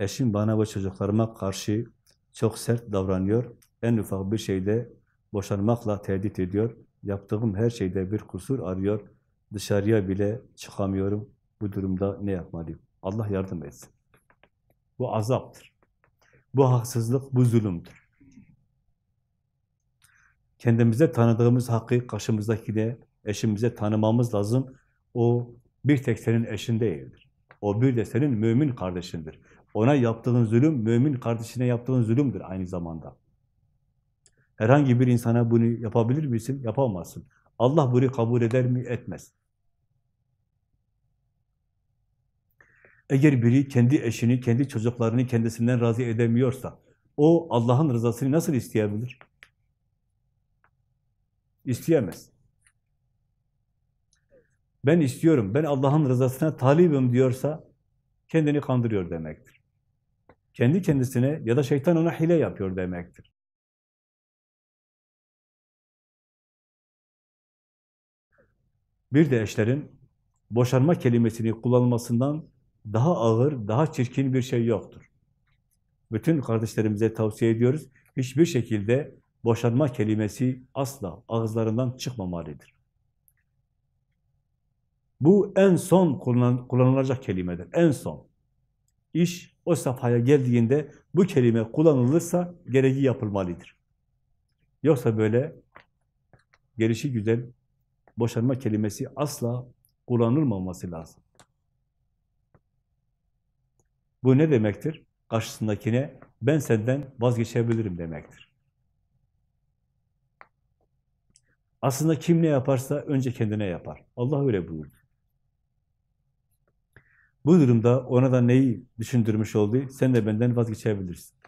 Eşim bana ve çocuklarıma karşı çok sert davranıyor. En ufak bir şeyde boşanmakla tehdit ediyor. Yaptığım her şeyde bir kusur arıyor. Dışarıya bile çıkamıyorum. Bu durumda ne yapmalıyım? Allah yardım etsin. Bu azaptır. Bu haksızlık, bu zulümdür. Kendimize tanıdığımız hakkı karşımızdakine, eşimize tanımamız lazım. O bir tek senin eşin değildir. O bir de senin mümin kardeşindir. Ona yaptığın zulüm, mümin kardeşine yaptığın zulümdür aynı zamanda. Herhangi bir insana bunu yapabilir misin? Yapamazsın. Allah bunu kabul eder mi? Etmez. Eğer biri kendi eşini, kendi çocuklarını kendisinden razı edemiyorsa, o Allah'ın rızasını nasıl isteyebilir? İsteyemez ben istiyorum, ben Allah'ın rızasına talibim diyorsa kendini kandırıyor demektir. Kendi kendisine ya da şeytan ona hile yapıyor demektir. Bir de eşlerin boşanma kelimesini kullanmasından daha ağır, daha çirkin bir şey yoktur. Bütün kardeşlerimize tavsiye ediyoruz. Hiçbir şekilde boşanma kelimesi asla ağızlarından çıkmamalıdır. Bu en son kullan, kullanılacak kelimedir, en son. İş o safhaya geldiğinde bu kelime kullanılırsa gereği yapılmalıdır. Yoksa böyle gelişi güzel boşanma kelimesi asla kullanılmaması lazım. Bu ne demektir? Karşısındakine ben senden vazgeçebilirim demektir. Aslında kim ne yaparsa önce kendine yapar. Allah öyle buyurdu. Bu durumda ona da neyi düşündürmüş oldu? Sen de benden vazgeçebilirsin.